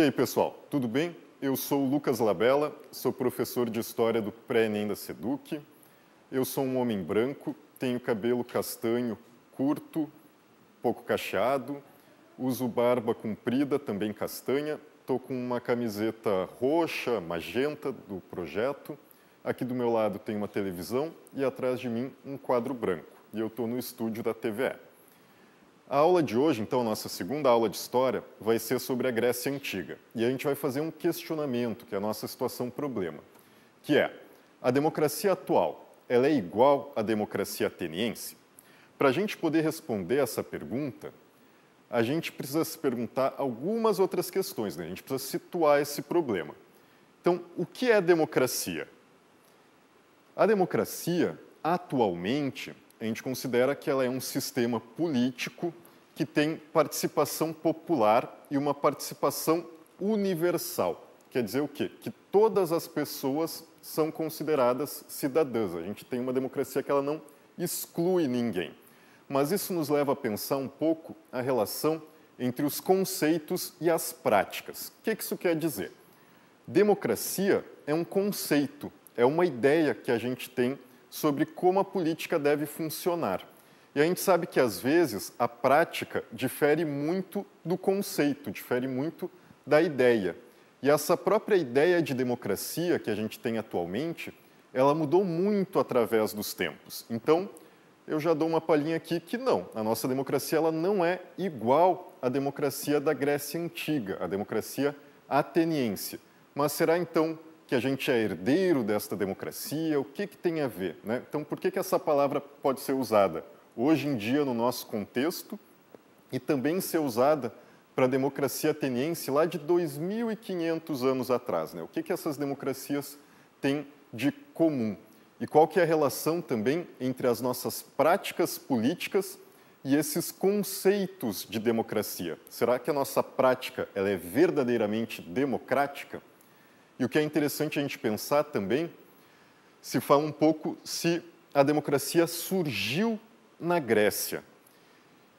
E aí, pessoal, tudo bem? Eu sou o Lucas Labella, sou professor de História do Pré-ENEM da SEDUC. Eu sou um homem branco, tenho cabelo castanho curto, pouco cacheado, uso barba comprida, também castanha, estou com uma camiseta roxa, magenta do projeto. Aqui do meu lado tem uma televisão e atrás de mim um quadro branco. E eu estou no estúdio da TVE. A aula de hoje, então, nossa segunda aula de história, vai ser sobre a Grécia Antiga. E a gente vai fazer um questionamento, que é a nossa situação problema, que é: a democracia atual, ela é igual à democracia ateniense? Para a gente poder responder essa pergunta, a gente precisa se perguntar algumas outras questões, né? A gente precisa situar esse problema. Então, o que é democracia? A democracia, atualmente, a gente considera que ela é um sistema político que tem participação popular e uma participação universal. Quer dizer o quê? Que todas as pessoas são consideradas cidadãs. A gente tem uma democracia que ela não exclui ninguém. Mas isso nos leva a pensar um pouco a relação entre os conceitos e as práticas. O que isso quer dizer? Democracia é um conceito, é uma ideia que a gente tem sobre como a política deve funcionar. E a gente sabe que, às vezes, a prática difere muito do conceito, difere muito da ideia. E essa própria ideia de democracia que a gente tem atualmente, ela mudou muito através dos tempos. Então, eu já dou uma palhinha aqui que não, a nossa democracia ela não é igual à democracia da Grécia Antiga, à democracia ateniense. Mas será então que a gente é herdeiro desta democracia, o que, que tem a ver? Né? Então, por que, que essa palavra pode ser usada hoje em dia no nosso contexto e também ser usada para a democracia ateniense lá de 2.500 anos atrás? Né? O que, que essas democracias têm de comum? E qual que é a relação também entre as nossas práticas políticas e esses conceitos de democracia? Será que a nossa prática ela é verdadeiramente democrática? E o que é interessante a gente pensar também, se fala um pouco se a democracia surgiu na Grécia.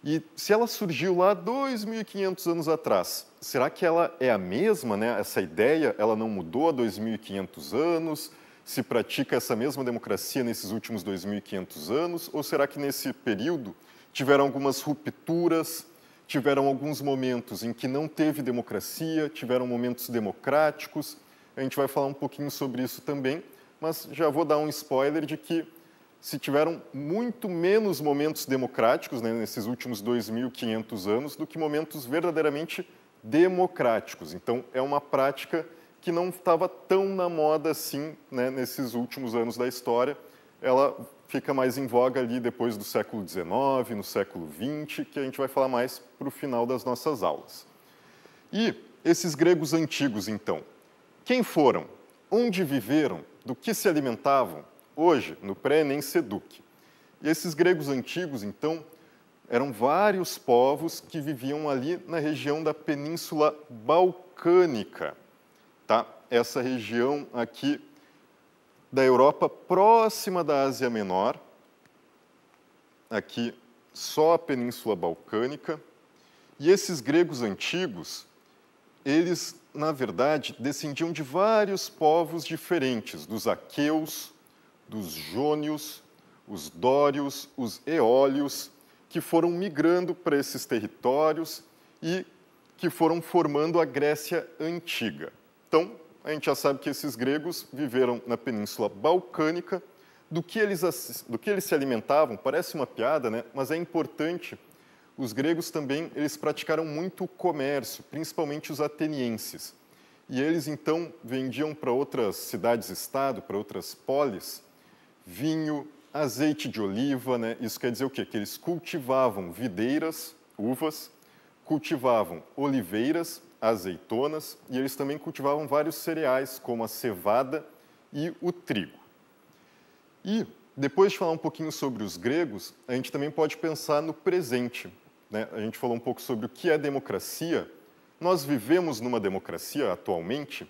E se ela surgiu lá 2.500 anos atrás, será que ela é a mesma, né? Essa ideia, ela não mudou há 2.500 anos? Se pratica essa mesma democracia nesses últimos 2.500 anos? Ou será que nesse período tiveram algumas rupturas, tiveram alguns momentos em que não teve democracia, tiveram momentos democráticos? A gente vai falar um pouquinho sobre isso também, mas já vou dar um spoiler de que se tiveram muito menos momentos democráticos né, nesses últimos 2.500 anos do que momentos verdadeiramente democráticos. Então, é uma prática que não estava tão na moda assim né, nesses últimos anos da história. Ela fica mais em voga ali depois do século XIX, no século XX, que a gente vai falar mais para o final das nossas aulas. E esses gregos antigos, então, quem foram, onde viveram, do que se alimentavam, hoje no pré-ENEM SEDUC. E esses gregos antigos, então, eram vários povos que viviam ali na região da Península Balcânica, tá? essa região aqui da Europa próxima da Ásia Menor, aqui só a Península Balcânica, e esses gregos antigos, eles na verdade, descendiam de vários povos diferentes, dos aqueus, dos jônios, os dórios, os eólios, que foram migrando para esses territórios e que foram formando a Grécia antiga. Então, a gente já sabe que esses gregos viveram na Península Balcânica. Do que eles, do que eles se alimentavam, parece uma piada, né? mas é importante os gregos também eles praticaram muito o comércio, principalmente os atenienses. E eles então vendiam para outras cidades-estado, para outras polis, vinho, azeite de oliva, né? Isso quer dizer o quê? Que eles cultivavam videiras, uvas, cultivavam oliveiras, azeitonas e eles também cultivavam vários cereais como a cevada e o trigo. E depois de falar um pouquinho sobre os gregos, a gente também pode pensar no presente, né, a gente falou um pouco sobre o que é democracia. Nós vivemos numa democracia atualmente.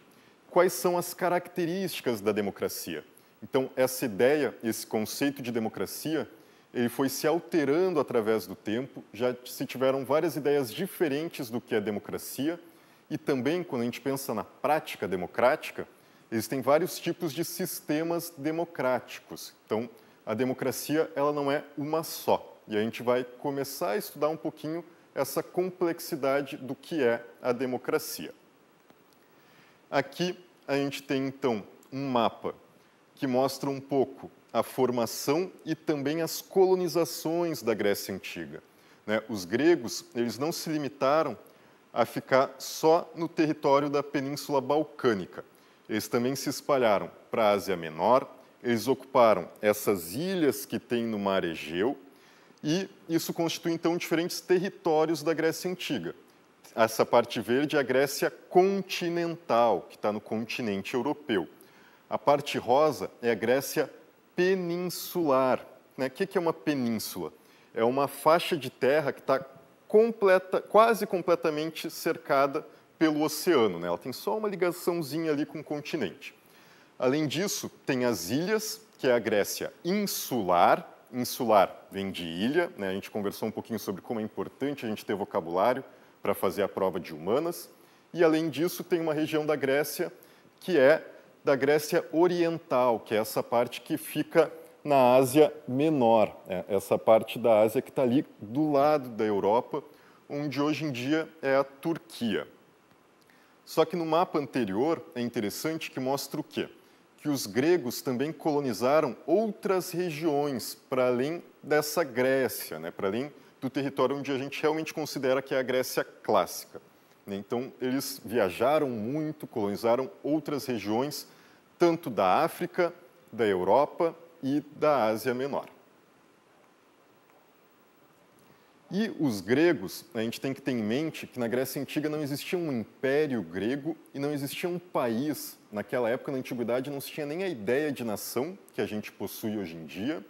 Quais são as características da democracia? Então, essa ideia, esse conceito de democracia, ele foi se alterando através do tempo, já se tiveram várias ideias diferentes do que é democracia, e também quando a gente pensa na prática democrática, existem vários tipos de sistemas democráticos. Então, a democracia ela não é uma só. E a gente vai começar a estudar um pouquinho essa complexidade do que é a democracia. Aqui a gente tem então um mapa que mostra um pouco a formação e também as colonizações da Grécia Antiga. Né? Os gregos eles não se limitaram a ficar só no território da Península Balcânica. Eles também se espalharam para a Ásia Menor, eles ocuparam essas ilhas que tem no Mar Egeu, e isso constitui, então, diferentes territórios da Grécia Antiga. Essa parte verde é a Grécia continental, que está no continente europeu. A parte rosa é a Grécia peninsular. Né? O que é uma península? É uma faixa de terra que está completa, quase completamente cercada pelo oceano. Né? Ela tem só uma ligaçãozinha ali com o continente. Além disso, tem as ilhas, que é a Grécia insular, insular vem de ilha, né? a gente conversou um pouquinho sobre como é importante a gente ter vocabulário para fazer a prova de humanas, e além disso tem uma região da Grécia que é da Grécia Oriental, que é essa parte que fica na Ásia Menor, né? essa parte da Ásia que está ali do lado da Europa, onde hoje em dia é a Turquia. Só que no mapa anterior é interessante que mostra o quê? que os gregos também colonizaram outras regiões para além dessa Grécia, né, para além do território onde a gente realmente considera que é a Grécia clássica. Né? Então, eles viajaram muito, colonizaram outras regiões, tanto da África, da Europa e da Ásia Menor. E os gregos, a gente tem que ter em mente que na Grécia Antiga não existia um império grego e não existia um país. Naquela época, na antiguidade, não se tinha nem a ideia de nação que a gente possui hoje em dia.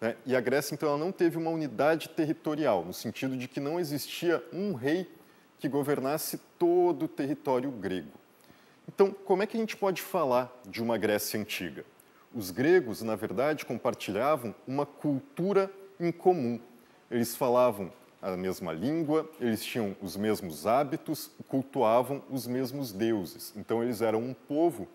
Né? E a Grécia, então, ela não teve uma unidade territorial, no sentido de que não existia um rei que governasse todo o território grego. Então, como é que a gente pode falar de uma Grécia Antiga? Os gregos, na verdade, compartilhavam uma cultura em comum, eles falavam a mesma língua, eles tinham os mesmos hábitos, cultuavam os mesmos deuses. Então, eles eram um povo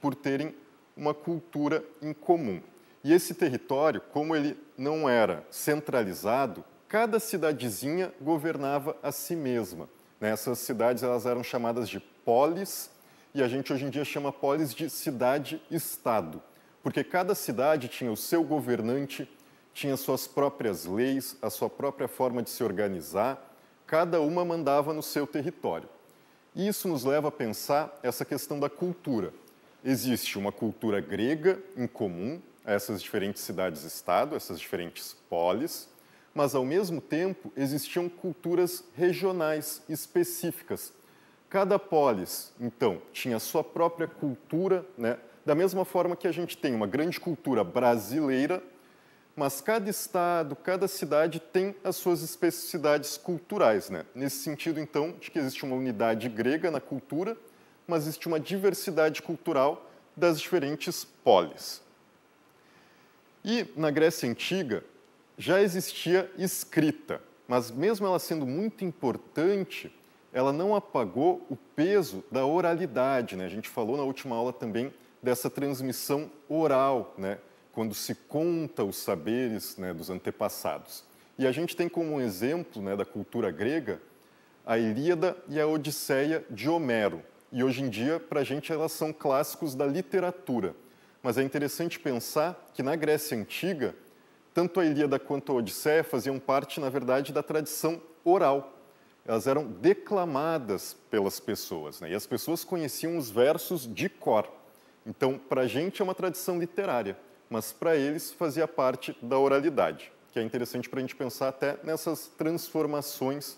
por terem uma cultura em comum. E esse território, como ele não era centralizado, cada cidadezinha governava a si mesma. Né? Essas cidades elas eram chamadas de polis, e a gente hoje em dia chama polis de cidade-estado, porque cada cidade tinha o seu governante tinha suas próprias leis, a sua própria forma de se organizar, cada uma mandava no seu território. E isso nos leva a pensar essa questão da cultura. Existe uma cultura grega em comum a essas diferentes cidades-estado, essas diferentes polis, mas ao mesmo tempo existiam culturas regionais específicas. Cada polis, então, tinha sua própria cultura, né? da mesma forma que a gente tem uma grande cultura brasileira mas cada estado, cada cidade tem as suas especificidades culturais. Né? Nesse sentido, então, de que existe uma unidade grega na cultura, mas existe uma diversidade cultural das diferentes polis. E na Grécia Antiga já existia escrita, mas mesmo ela sendo muito importante, ela não apagou o peso da oralidade. Né? A gente falou na última aula também dessa transmissão oral né, quando se conta os saberes né, dos antepassados. E a gente tem como exemplo né, da cultura grega a Ilíada e a Odisseia de Homero. E hoje em dia, para a gente, elas são clássicos da literatura. Mas é interessante pensar que na Grécia Antiga, tanto a Ilíada quanto a Odisseia faziam parte, na verdade, da tradição oral. Elas eram declamadas pelas pessoas, né? e as pessoas conheciam os versos de cor. Então, para a gente, é uma tradição literária mas para eles fazia parte da oralidade, que é interessante para a gente pensar até nessas transformações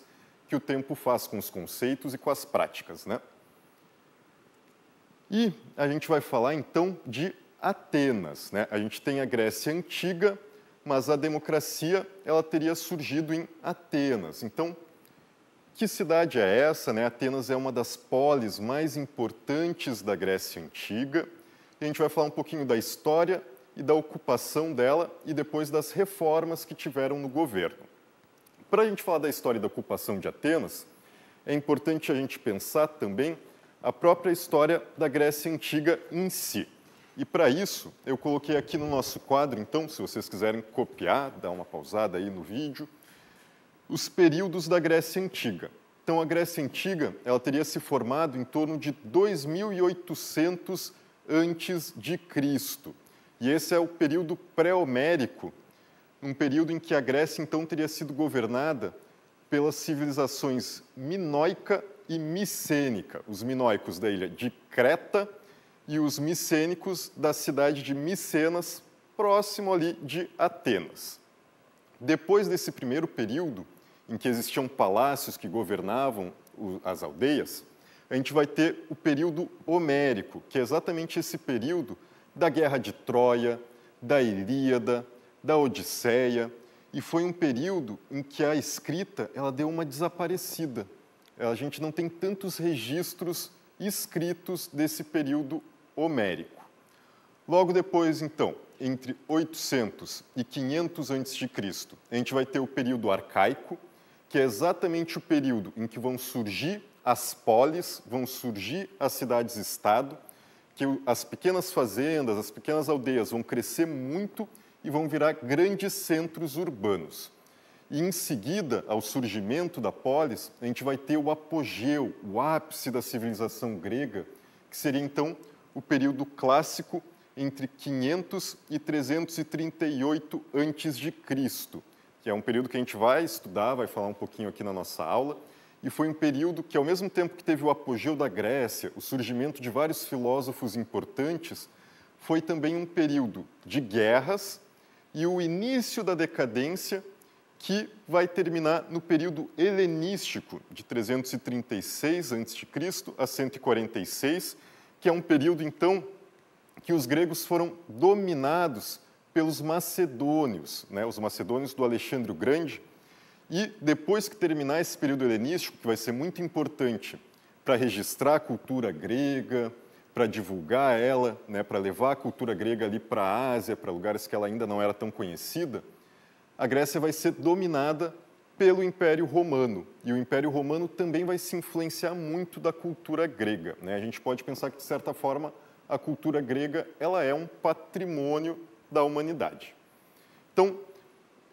que o tempo faz com os conceitos e com as práticas. Né? E a gente vai falar então de Atenas. Né? A gente tem a Grécia Antiga, mas a democracia ela teria surgido em Atenas. Então, que cidade é essa? Né? Atenas é uma das polis mais importantes da Grécia Antiga. E a gente vai falar um pouquinho da história e da ocupação dela e depois das reformas que tiveram no governo. Para a gente falar da história da ocupação de Atenas, é importante a gente pensar também a própria história da Grécia Antiga em si. E para isso, eu coloquei aqui no nosso quadro, então, se vocês quiserem copiar, dar uma pausada aí no vídeo, os períodos da Grécia Antiga. Então, a Grécia Antiga, ela teria se formado em torno de 2800 antes de Cristo. E esse é o período pré-homérico, um período em que a Grécia então teria sido governada pelas civilizações minoica e micênica, os minoicos da ilha de Creta e os micênicos da cidade de Micenas, próximo ali de Atenas. Depois desse primeiro período, em que existiam palácios que governavam as aldeias, a gente vai ter o período homérico, que é exatamente esse período da Guerra de Troia, da Ilíada, da Odisseia, e foi um período em que a escrita ela deu uma desaparecida. A gente não tem tantos registros escritos desse período homérico. Logo depois, então, entre 800 e 500 a.C., a gente vai ter o período arcaico, que é exatamente o período em que vão surgir as polis, vão surgir as cidades-estado, que as pequenas fazendas, as pequenas aldeias vão crescer muito e vão virar grandes centros urbanos. E em seguida, ao surgimento da polis, a gente vai ter o apogeu, o ápice da civilização grega, que seria então o período clássico entre 500 e 338 a.C., que é um período que a gente vai estudar, vai falar um pouquinho aqui na nossa aula. E foi um período que, ao mesmo tempo que teve o apogeu da Grécia, o surgimento de vários filósofos importantes, foi também um período de guerras e o início da decadência que vai terminar no período helenístico, de 336 a.C. a 146, que é um período, então, que os gregos foram dominados pelos macedônios. Né? Os macedônios do Alexandre o Grande e depois que terminar esse período helenístico, que vai ser muito importante para registrar a cultura grega, para divulgar ela, né, para levar a cultura grega ali para a Ásia, para lugares que ela ainda não era tão conhecida, a Grécia vai ser dominada pelo Império Romano. E o Império Romano também vai se influenciar muito da cultura grega. Né? A gente pode pensar que, de certa forma, a cultura grega ela é um patrimônio da humanidade. Então,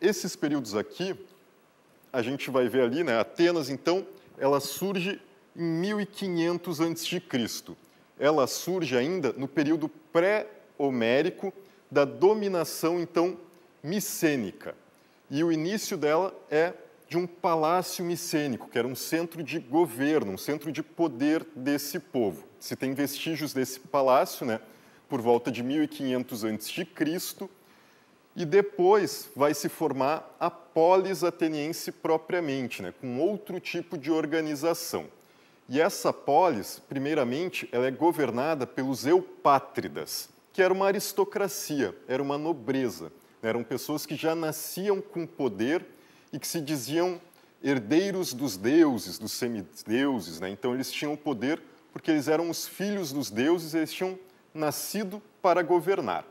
esses períodos aqui, a gente vai ver ali, né? Atenas, então, ela surge em 1500 a.C. Ela surge ainda no período pré-homérico da dominação, então, micênica. E o início dela é de um palácio micênico, que era um centro de governo, um centro de poder desse povo. Se tem vestígios desse palácio, né? por volta de 1500 a.C., e depois vai se formar a polis ateniense propriamente, né, com outro tipo de organização. E essa polis, primeiramente, ela é governada pelos eupátridas, que era uma aristocracia, era uma nobreza. Né, eram pessoas que já nasciam com poder e que se diziam herdeiros dos deuses, dos semideuses. Né? Então, eles tinham poder porque eles eram os filhos dos deuses, eles tinham nascido para governar.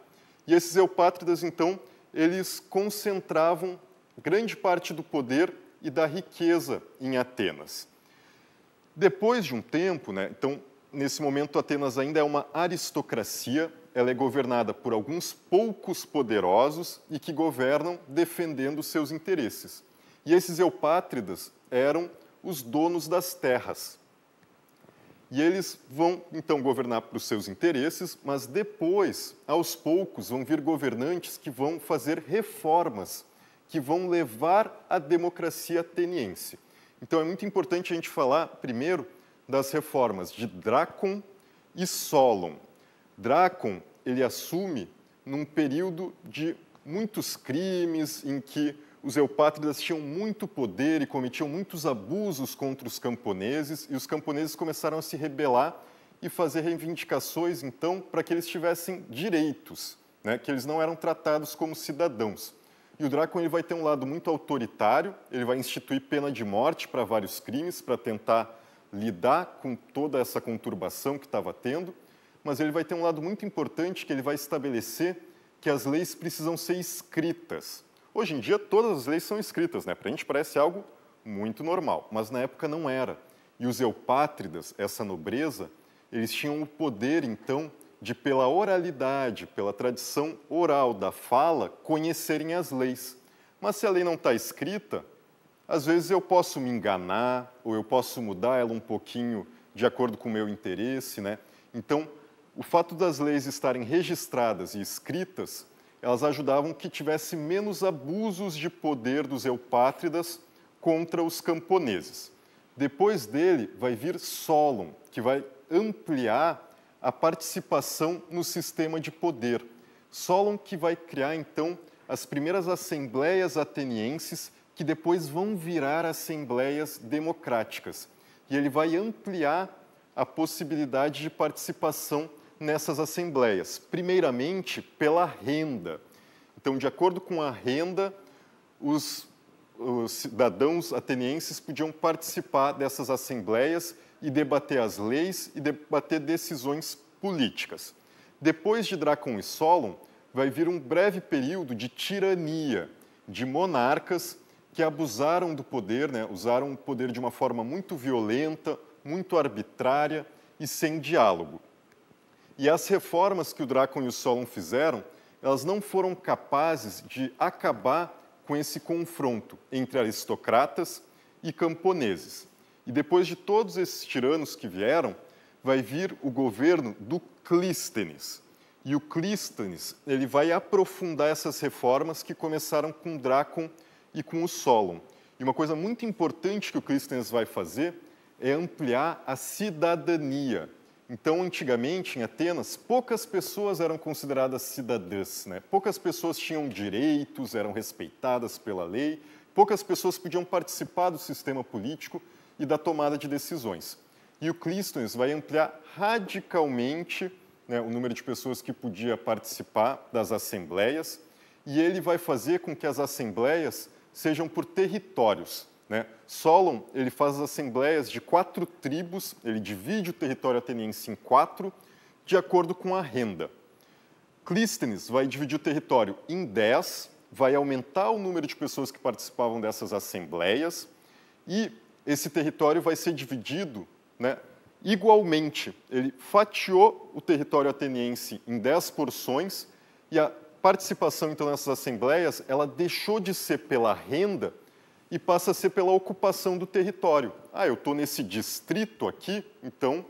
E esses eupátridas, então, eles concentravam grande parte do poder e da riqueza em Atenas. Depois de um tempo, né, então, nesse momento, Atenas ainda é uma aristocracia, ela é governada por alguns poucos poderosos e que governam defendendo seus interesses. E esses eupátridas eram os donos das terras. E eles vão então governar para os seus interesses, mas depois, aos poucos, vão vir governantes que vão fazer reformas que vão levar à democracia ateniense. Então é muito importante a gente falar primeiro das reformas de Drácon e Solon. Drácon, ele assume num período de muitos crimes em que os eupátridas tinham muito poder e cometiam muitos abusos contra os camponeses, e os camponeses começaram a se rebelar e fazer reivindicações, então, para que eles tivessem direitos, né? que eles não eram tratados como cidadãos. E o Drácula ele vai ter um lado muito autoritário, ele vai instituir pena de morte para vários crimes, para tentar lidar com toda essa conturbação que estava tendo, mas ele vai ter um lado muito importante que ele vai estabelecer que as leis precisam ser escritas. Hoje em dia, todas as leis são escritas, né? Para a gente parece algo muito normal, mas na época não era. E os eupátridas, essa nobreza, eles tinham o poder, então, de, pela oralidade, pela tradição oral da fala, conhecerem as leis. Mas se a lei não está escrita, às vezes eu posso me enganar, ou eu posso mudar ela um pouquinho de acordo com o meu interesse, né? Então, o fato das leis estarem registradas e escritas elas ajudavam que tivesse menos abusos de poder dos eupátridas contra os camponeses. Depois dele vai vir Solon, que vai ampliar a participação no sistema de poder. Solon que vai criar então as primeiras assembleias atenienses, que depois vão virar assembleias democráticas. E ele vai ampliar a possibilidade de participação nessas assembleias? Primeiramente, pela renda. Então, de acordo com a renda, os, os cidadãos atenienses podiam participar dessas assembleias e debater as leis e debater decisões políticas. Depois de Dracon e Solon, vai vir um breve período de tirania, de monarcas que abusaram do poder, né? usaram o poder de uma forma muito violenta, muito arbitrária e sem diálogo. E as reformas que o Drácon e o Solon fizeram, elas não foram capazes de acabar com esse confronto entre aristocratas e camponeses. E depois de todos esses tiranos que vieram, vai vir o governo do Clístenes. E o Clístenes ele vai aprofundar essas reformas que começaram com Drácon e com o Solon. E uma coisa muito importante que o Clístenes vai fazer é ampliar a cidadania então, antigamente, em Atenas, poucas pessoas eram consideradas cidadãs, né? poucas pessoas tinham direitos, eram respeitadas pela lei, poucas pessoas podiam participar do sistema político e da tomada de decisões. E o Clístenes vai ampliar radicalmente né, o número de pessoas que podia participar das assembleias, e ele vai fazer com que as assembleias sejam por territórios. Né? Solon ele faz as assembleias de quatro tribos, ele divide o território ateniense em quatro, de acordo com a renda. Clístenes vai dividir o território em dez, vai aumentar o número de pessoas que participavam dessas assembleias e esse território vai ser dividido né, igualmente. Ele fatiou o território ateniense em dez porções e a participação então nessas assembleias ela deixou de ser pela renda e passa a ser pela ocupação do território. Ah, eu estou nesse distrito aqui, então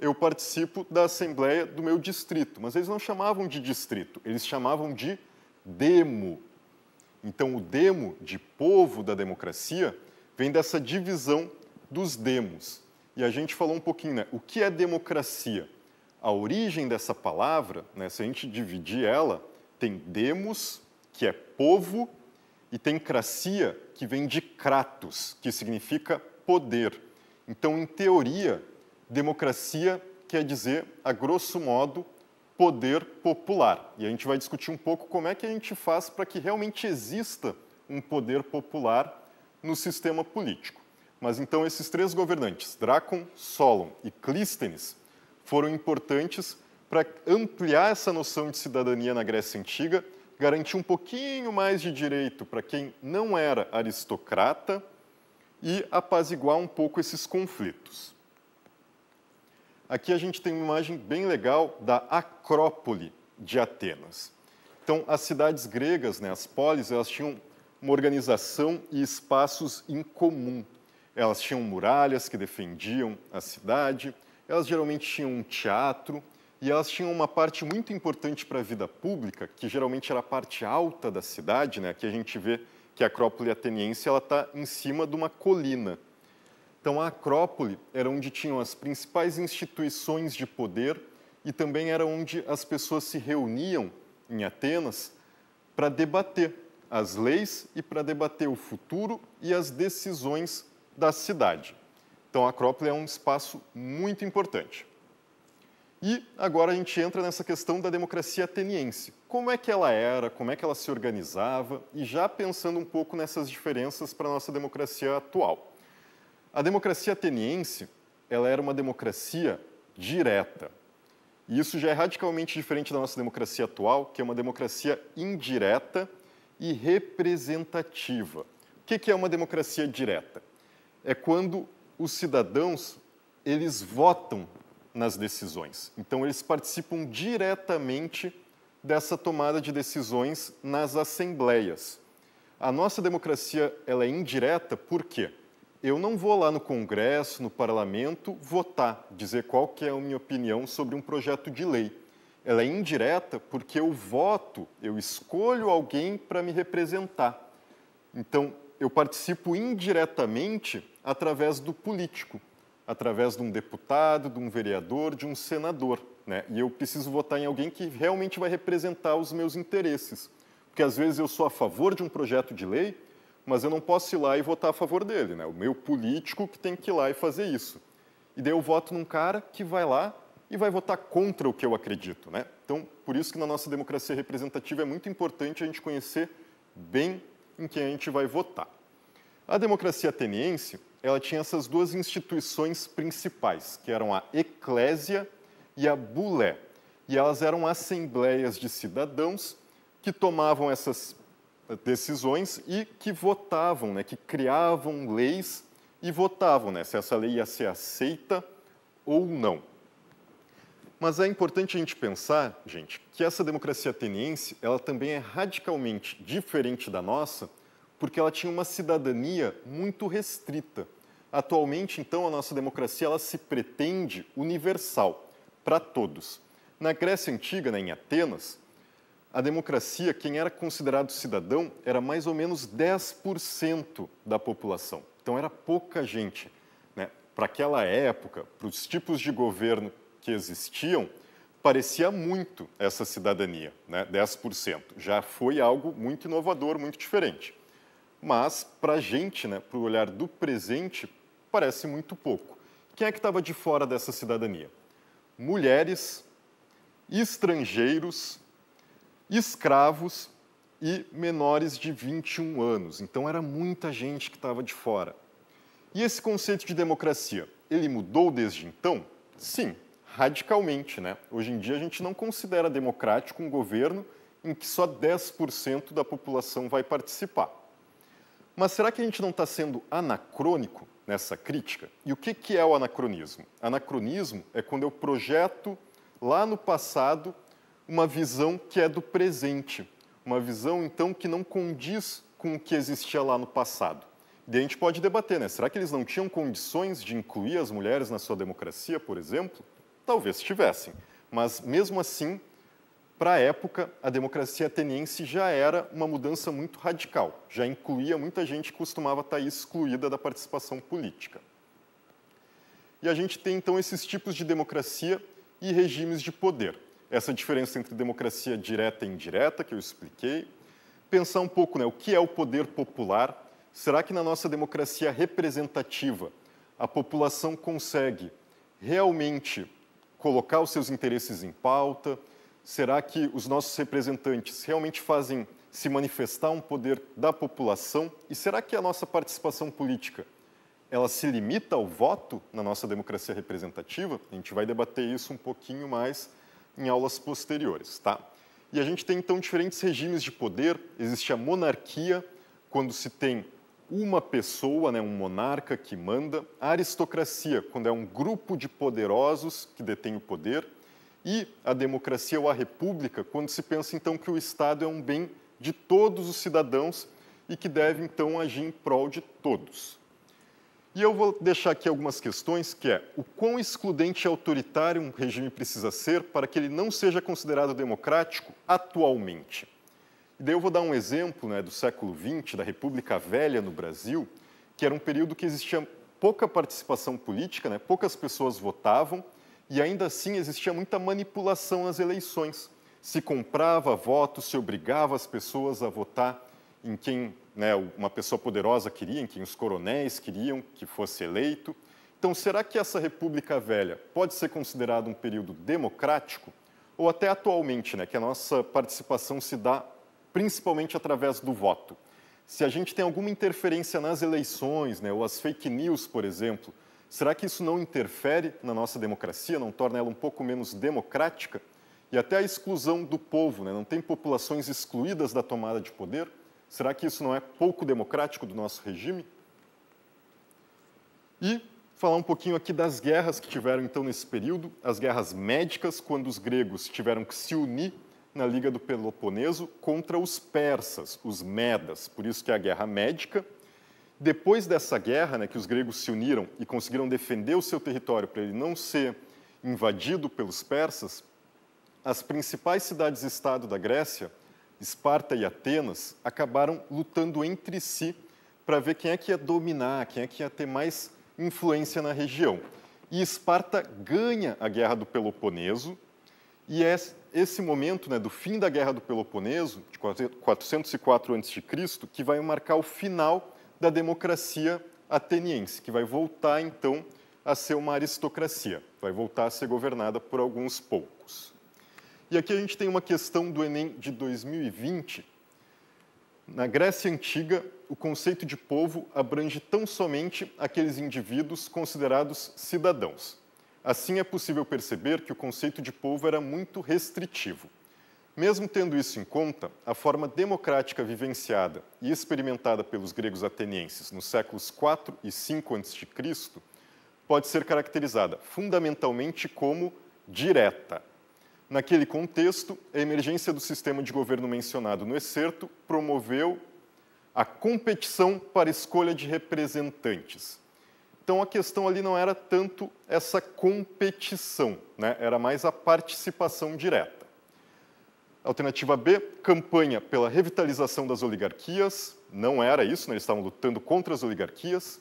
eu participo da assembleia do meu distrito. Mas eles não chamavam de distrito, eles chamavam de demo. Então, o demo de povo da democracia vem dessa divisão dos demos. E a gente falou um pouquinho, né? O que é democracia? A origem dessa palavra, né, se a gente dividir ela, tem demos, que é povo, e tem cracia, que vem de kratos, que significa poder. Então, em teoria, democracia quer dizer, a grosso modo, poder popular. E a gente vai discutir um pouco como é que a gente faz para que realmente exista um poder popular no sistema político. Mas então esses três governantes, Drácon, Solon e Clístenes, foram importantes para ampliar essa noção de cidadania na Grécia Antiga garantiu um pouquinho mais de direito para quem não era aristocrata e apaziguar um pouco esses conflitos. Aqui a gente tem uma imagem bem legal da Acrópole de Atenas. Então, as cidades gregas, né, as polis, elas tinham uma organização e espaços em comum. Elas tinham muralhas que defendiam a cidade, elas geralmente tinham um teatro, e elas tinham uma parte muito importante para a vida pública, que geralmente era a parte alta da cidade, né? Aqui a gente vê que a Acrópole ateniense ela está em cima de uma colina. Então a Acrópole era onde tinham as principais instituições de poder e também era onde as pessoas se reuniam em Atenas para debater as leis e para debater o futuro e as decisões da cidade. Então a Acrópole é um espaço muito importante. E agora a gente entra nessa questão da democracia ateniense. Como é que ela era, como é que ela se organizava e já pensando um pouco nessas diferenças para a nossa democracia atual. A democracia ateniense, ela era uma democracia direta. E isso já é radicalmente diferente da nossa democracia atual, que é uma democracia indireta e representativa. O que é uma democracia direta? É quando os cidadãos eles votam nas decisões. Então, eles participam diretamente dessa tomada de decisões nas assembleias. A nossa democracia ela é indireta Por quê? eu não vou lá no Congresso, no parlamento, votar, dizer qual que é a minha opinião sobre um projeto de lei. Ela é indireta porque eu voto, eu escolho alguém para me representar. Então, eu participo indiretamente através do político através de um deputado, de um vereador, de um senador. Né? E eu preciso votar em alguém que realmente vai representar os meus interesses. Porque às vezes eu sou a favor de um projeto de lei, mas eu não posso ir lá e votar a favor dele. Né? O meu político que tem que ir lá e fazer isso. E daí eu voto num cara que vai lá e vai votar contra o que eu acredito. Né? Então, por isso que na nossa democracia representativa é muito importante a gente conhecer bem em quem a gente vai votar. A democracia ateniense ela tinha essas duas instituições principais, que eram a eclésia e a bulé. E elas eram assembleias de cidadãos que tomavam essas eh, decisões e que votavam, né, que criavam leis e votavam né, se essa lei ia ser aceita ou não. Mas é importante a gente pensar, gente, que essa democracia ateniense ela também é radicalmente diferente da nossa, porque ela tinha uma cidadania muito restrita. Atualmente, então, a nossa democracia ela se pretende universal, para todos. Na Grécia Antiga, né, em Atenas, a democracia, quem era considerado cidadão, era mais ou menos 10% da população. Então, era pouca gente. Né? Para aquela época, para os tipos de governo que existiam, parecia muito essa cidadania, né? 10%. Já foi algo muito inovador, muito diferente. Mas, para a gente, né, para o olhar do presente, parece muito pouco. Quem é que estava de fora dessa cidadania? Mulheres, estrangeiros, escravos e menores de 21 anos. Então, era muita gente que estava de fora. E esse conceito de democracia, ele mudou desde então? Sim, radicalmente. Né? Hoje em dia, a gente não considera democrático um governo em que só 10% da população vai participar. Mas será que a gente não está sendo anacrônico nessa crítica? E o que, que é o anacronismo? Anacronismo é quando eu projeto lá no passado uma visão que é do presente, uma visão então que não condiz com o que existia lá no passado. E a gente pode debater, né? Será que eles não tinham condições de incluir as mulheres na sua democracia, por exemplo? Talvez tivessem, mas mesmo assim para a época, a democracia ateniense já era uma mudança muito radical, já incluía muita gente que costumava estar tá excluída da participação política. E a gente tem então esses tipos de democracia e regimes de poder. Essa diferença entre democracia direta e indireta, que eu expliquei. Pensar um pouco né, o que é o poder popular. Será que na nossa democracia representativa a população consegue realmente colocar os seus interesses em pauta? Será que os nossos representantes realmente fazem se manifestar um poder da população? E será que a nossa participação política ela se limita ao voto na nossa democracia representativa? A gente vai debater isso um pouquinho mais em aulas posteriores, tá? E a gente tem então diferentes regimes de poder. Existe a monarquia, quando se tem uma pessoa, né, um monarca que manda, a aristocracia, quando é um grupo de poderosos que detém o poder, e a democracia ou a república, quando se pensa então que o Estado é um bem de todos os cidadãos e que deve então agir em prol de todos. E eu vou deixar aqui algumas questões, que é o quão excludente e autoritário um regime precisa ser para que ele não seja considerado democrático atualmente. E daí eu vou dar um exemplo né, do século XX, da República Velha no Brasil, que era um período que existia pouca participação política, né, poucas pessoas votavam, e ainda assim existia muita manipulação nas eleições. Se comprava votos, se obrigava as pessoas a votar em quem né, uma pessoa poderosa queria, em quem os coronéis queriam que fosse eleito. Então, será que essa República Velha pode ser considerada um período democrático? Ou até atualmente, né, que a nossa participação se dá principalmente através do voto? Se a gente tem alguma interferência nas eleições, né, ou as fake news, por exemplo, Será que isso não interfere na nossa democracia, não torna ela um pouco menos democrática? E até a exclusão do povo, né? não tem populações excluídas da tomada de poder? Será que isso não é pouco democrático do nosso regime? E falar um pouquinho aqui das guerras que tiveram então nesse período, as guerras médicas, quando os gregos tiveram que se unir na Liga do Peloponeso contra os persas, os medas, por isso que é a guerra médica depois dessa guerra, né, que os gregos se uniram e conseguiram defender o seu território para ele não ser invadido pelos persas, as principais cidades-estado da Grécia, Esparta e Atenas, acabaram lutando entre si para ver quem é que ia dominar, quem é que ia ter mais influência na região. E Esparta ganha a Guerra do Peloponeso, e é esse momento né, do fim da Guerra do Peloponeso, de 404 a.C., que vai marcar o final da democracia ateniense, que vai voltar então a ser uma aristocracia, vai voltar a ser governada por alguns poucos. E aqui a gente tem uma questão do Enem de 2020. Na Grécia Antiga, o conceito de povo abrange tão somente aqueles indivíduos considerados cidadãos. Assim, é possível perceber que o conceito de povo era muito restritivo. Mesmo tendo isso em conta, a forma democrática vivenciada e experimentada pelos gregos atenienses nos séculos 4 e 5 a.C. pode ser caracterizada fundamentalmente como direta. Naquele contexto, a emergência do sistema de governo mencionado no excerto promoveu a competição para escolha de representantes. Então a questão ali não era tanto essa competição, né? era mais a participação direta. Alternativa B, campanha pela revitalização das oligarquias. Não era isso, né? eles estavam lutando contra as oligarquias.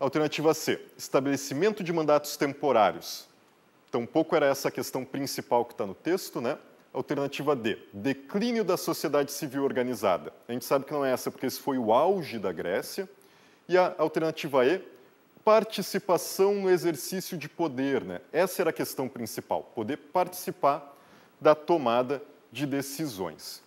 Alternativa C, estabelecimento de mandatos temporários. Tampouco era essa a questão principal que está no texto, né? Alternativa D, declínio da sociedade civil organizada. A gente sabe que não é essa, porque esse foi o auge da Grécia. E a alternativa E, participação no exercício de poder. Né? Essa era a questão principal, poder participar da tomada de decisões.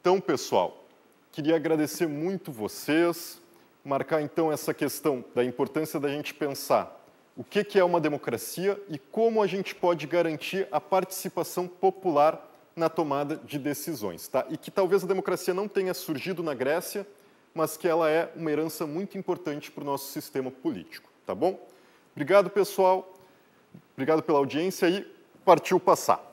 Então, pessoal, queria agradecer muito vocês, marcar então essa questão da importância da gente pensar o que é uma democracia e como a gente pode garantir a participação popular na tomada de decisões. Tá? E que talvez a democracia não tenha surgido na Grécia, mas que ela é uma herança muito importante para o nosso sistema político. Tá bom? Obrigado, pessoal. Obrigado pela audiência e partiu passar.